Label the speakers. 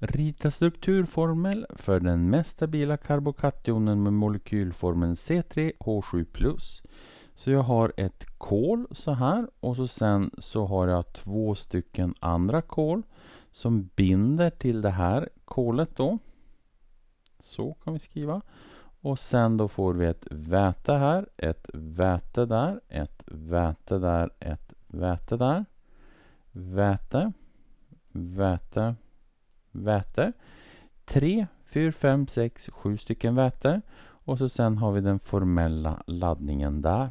Speaker 1: Rita strukturformel för den mest stabila karbokationen med molekylformen C3H7+. Så jag har ett kol så här och så sen så har jag två stycken andra kol som binder till det här kolet då. Så kan vi skriva. Och sen då får vi ett väte här, ett väte där, ett väte där, ett väte där. Väte, väte, väte väte. Tre, fyra, fem, sex, sju stycken väte. Och så sen har vi den formella laddningen där.